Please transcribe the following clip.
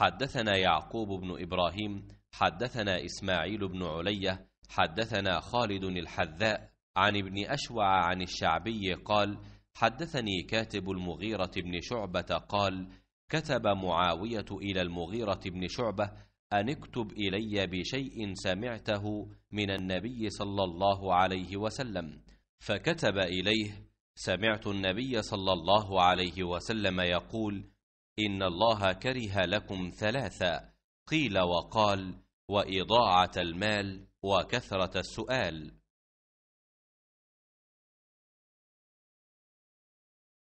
حدثنا يعقوب بن إبراهيم حدثنا إسماعيل بن علية حدثنا خالد الحذاء عن ابن أشوع عن الشعبي قال حدثني كاتب المغيرة بن شعبة قال كتب معاوية إلى المغيرة بن شعبة أن اكتب إلي بشيء سمعته من النبي صلى الله عليه وسلم فكتب إليه سمعت النبي صلى الله عليه وسلم يقول إن الله كره لكم ثلاثة قيل وقال وإضاعة المال وكثرة السؤال